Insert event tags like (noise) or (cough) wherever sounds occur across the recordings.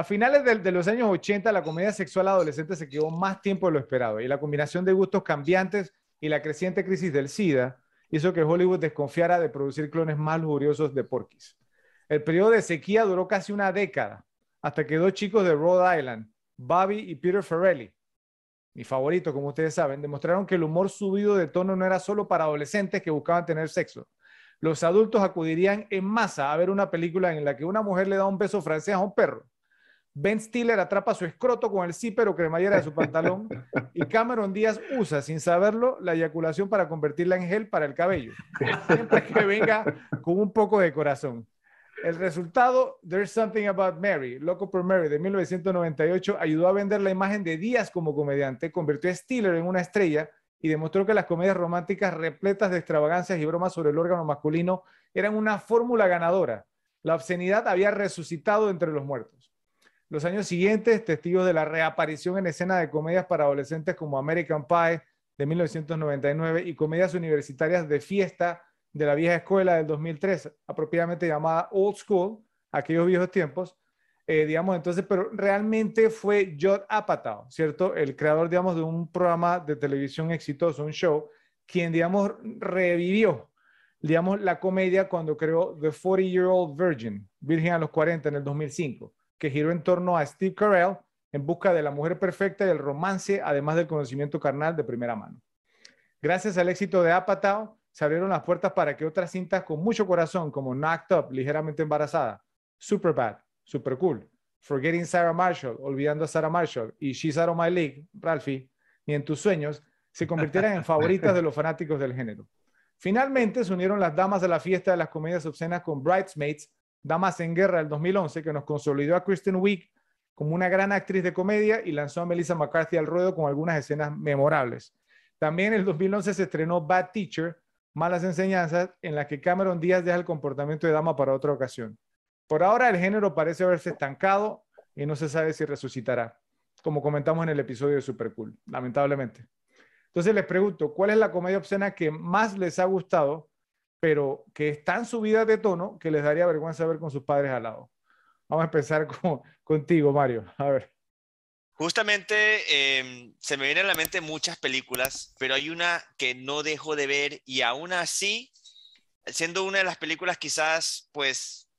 A finales de, los años 80, la comedia sexual adolescente se quedó más tiempo de lo esperado y la combinación de gustos cambiantes y la creciente crisis del SIDA hizo que Hollywood desconfiara de producir clones más lujuriosos de Porky's. El periodo de sequía duró casi una década, hasta que dos chicos de Rhode Island, Bobby y Peter Farrelly, mi favorito, como ustedes saben, demostraron que el humor subido de tono no era solo para adolescentes que buscaban tener sexo. Los adultos acudirían en masa a ver una película en la que una mujer le da un beso francés a un perro Ben Stiller atrapa su escroto con el zipper o cremallera de su pantalón y Cameron Díaz usa, sin saberlo, la eyaculación para convertirla en gel para el cabello, siempre que venga con un poco de corazón. El resultado, There's Something About Mary, Loco por Mary, de 1998, ayudó a vender la imagen de Díaz como comediante, convirtió a Stiller en una estrella y demostró que las comedias románticas repletas de extravagancias y bromas sobre el órgano masculino eran una fórmula ganadora. La obscenidad había resucitado entre los muertos. Los años siguientes, testigos de la reaparición en escena de comedias para adolescentes como American Pie de 1999 y comedias universitarias de fiesta de la vieja escuela del 2003, apropiadamente llamada Old School, aquellos viejos tiempos, eh, digamos, entonces, pero realmente fue Judd Apatow, ¿cierto? El creador, digamos, de un programa de televisión exitoso, un show, quien, digamos, revivió, digamos, la comedia cuando creó The 40 Year Old Virgin, Virgen a los 40 en el 2005 que giró en torno a Steve Carell en busca de la mujer perfecta y el romance, además del conocimiento carnal de primera mano. Gracias al éxito de Apatow, se abrieron las puertas para que otras cintas con mucho corazón, como Knocked Up, ligeramente embarazada, Superbad, Super Cool, Forgetting Sarah Marshall, Olvidando a Sarah Marshall y She's Out of My League, Ralphie, ni en tus sueños, se convirtieran en favoritas de los fanáticos del género. Finalmente se unieron las damas de la fiesta de las comedias obscenas con Bridesmaids, Damas en Guerra del 2011, que nos consolidó a Kristen Wiig como una gran actriz de comedia y lanzó a Melissa McCarthy al ruedo con algunas escenas memorables. También en el 2011 se estrenó Bad Teacher, Malas Enseñanzas, en la que Cameron Díaz deja el comportamiento de dama para otra ocasión. Por ahora el género parece haberse estancado y no se sabe si resucitará, como comentamos en el episodio de Super Cool, lamentablemente. Entonces les pregunto, ¿cuál es la comedia obscena que más les ha gustado pero que es tan subida de tono que les daría vergüenza ver con sus padres al lado. Vamos a empezar (laughs) con, contigo, Mario. A ver. Justamente em, se me vienen a la mente muchas películas, pero hay una que no dejo de ver y aún así, siendo una de las películas quizás pues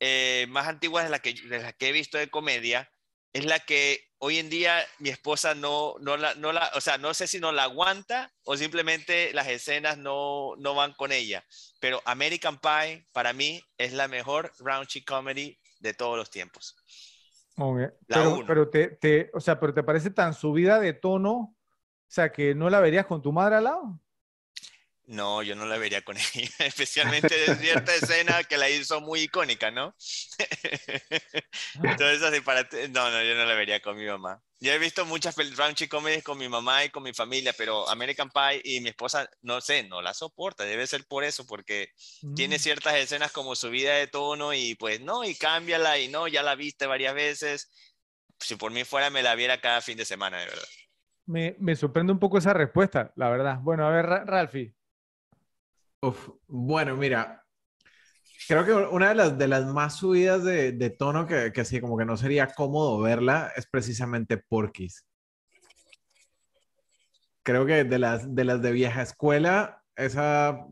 eh, más antiguas de las que, que he visto de comedia, es la que hoy en día mi esposa no, no, la, no la, o sea, no sé si no la aguanta o simplemente las escenas no, no van con ella. Pero American Pie para mí es la mejor raunchy comedy de todos los tiempos. Okay. La pero, pero te, te, o sea, pero te parece tan subida de tono, o sea, que no la verías con tu madre al lado. No, yo no la vería con (laughs) ella, especialmente de cierta escena que la hizo muy icónica, ¿no? (laughs) Ah. Entonces, así para no, no, yo no la vería con mi mamá. Yo he visto muchas raunchy comedies con mi mamá y con mi familia, pero American Pie y mi esposa, no sé, no la soporta, debe ser por eso, porque tiene mm. ciertas escenas como su vida de tono y pues no, y cámbiala y no, ya la viste varias veces. Si por mí fuera, me la viera cada fin de semana, de verdad. Me, sorprende un poco esa respuesta, la verdad. Bueno, a ver, Ralfi, bueno, mira, creo que una de las, de las más subidas de, de tono que, que, sí, como que no sería cómodo verla, es precisamente Porky's. Creo que de las, de las de vieja escuela, esa,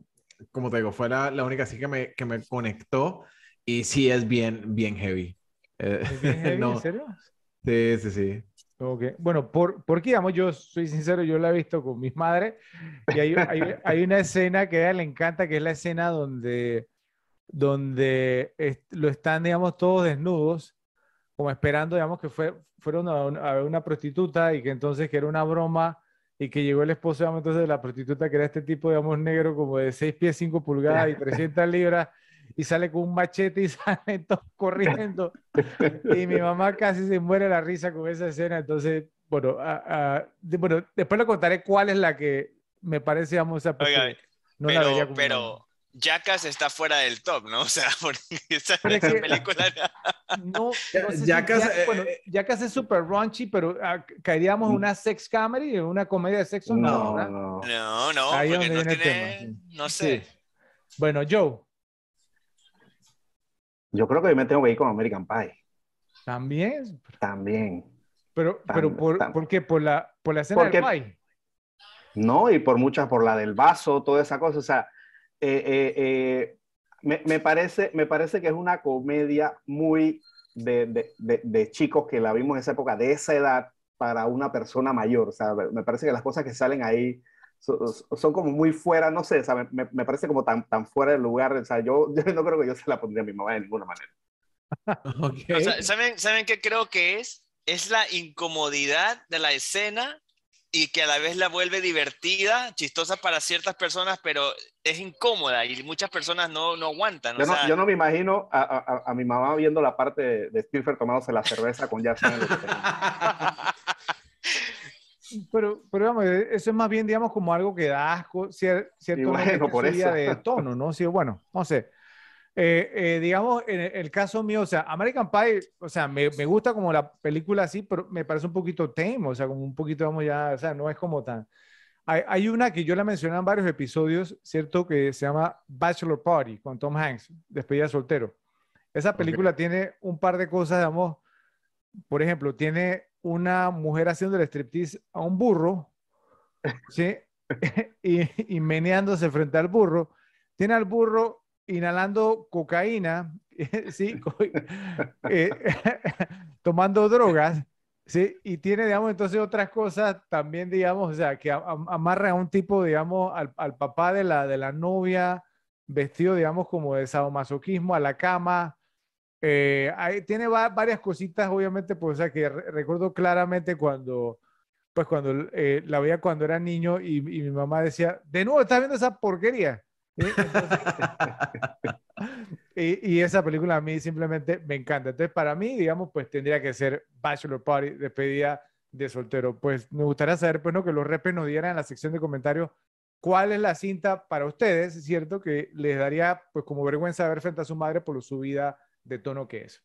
como te digo, fue la, única así que me, que me conectó y sí es bien, bien heavy. ¿En eh, (laughs) serio? Sí, sí, sí. Bueno, por, porque digamos, yo soy sincero, yo la he visto con mis madres y hay, hay, una escena que a ella le encanta, que es la escena donde, donde lo están, digamos, todos desnudos, como esperando, digamos, que fue, fueron a, a, una prostituta y que entonces que era una broma y que llegó el esposo, digamos, entonces de la prostituta, que era este tipo, digamos, negro como de 6 pies, 5 pulgadas y 300 libras y sale con un machete y (laughs) sale todos corriendo. y mi mamá casi se muere la risa con esa escena. Entonces, bueno, bueno después le contaré cuál es la que me parece, vamos a... pero, la pero Jackass está fuera del top, ¿no? (laughs) O sea, porque esa, película... No, no sé eh, eh, Jackass, es súper raunchy, pero ah, caeríamos en una sex comedy, en una comedia de sexo. No, no, no. No, porque no, tiene, no sé. Bueno, Joe. Yo creo que yo me tengo que ir con American Pie. También. También. Pero, pero por, qué? ¿Por la, escena del pie? No, y por muchas, por la del vaso, toda esa cosa. O sea, eh, eh, eh, me, parece, me parece que es una comedia muy de, de, chicos que la vimos en esa época, de esa edad, para una persona mayor. O sea, me parece que las cosas que salen ahí son como muy fuera, no sé, me, me, parece como tan, tan fuera del lugar. O sea, (laughs) yo, no creo que yo se la pondría a mi mamá de ninguna manera. (laughs) ¿saben, ¿Saben qué creo que es? Es la incomodidad de la escena y que a la vez la vuelve divertida, chistosa para ciertas personas, pero es incómoda y muchas personas no, no aguantan. Yo, o no, sea... yo no, me imagino a, a, mi mamá viendo la parte de, de Stilfer tomándose la cerveza con Jackson. (laughs) Pero, pero e, eso es más bien, digamos, como algo que da asco, cierto bueno, por eso. de (laughs) tono, ¿no? Sí, bueno, no sé. Eh, eh, digamos, en el caso mío, o sea, American Pie, o sea, me, me, gusta como la película así, pero me parece un poquito tame, o sea, como un poquito, vamos ya, o sea, no es como tan... Hay, hay una que yo la mencioné en varios episodios, ¿cierto? Que se llama Bachelor Party con Tom Hanks, despedida soltero. Esa película tiene un par de cosas, digamos, por ejemplo, tiene una mujer haciendo el striptease a un burro, (laughs) y, y, meneándose frente al burro. Tiene al burro inhalando cocaína, (laughs) eh, (laughs) tomando drogas, Y tiene, digamos, entonces otras cosas también, digamos, o sea, que amarra a un tipo, digamos, al, al papá de la, de la novia, vestido, digamos, como de sadomasoquismo, a la cama, eh, tiene varias cositas, obviamente, pues, o sea, que recuerdo claramente cuando, pues, cuando eh, la veía cuando era niño y, mi mamá decía, de nuevo, estás viendo esa porquería. (laughs) y, esa película a mí simplemente me encanta. Entonces, para mí, digamos, pues tendría que ser Bachelor Party, despedida de soltero. Pues me gustaría saber, pues, que los repes nos dieran en la sección de comentarios cuál es la cinta para ustedes, ¿cierto? Que les daría, pues, como vergüenza ver frente a su madre por su vida de tono que es.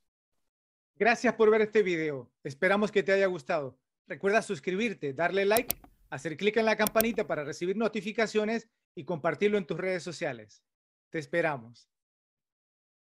Gracias por ver este video. Esperamos que te haya gustado. Recuerda suscribirte, darle like, hacer clic en la campanita para recibir notificaciones y compartirlo en tus redes sociales. Te esperamos.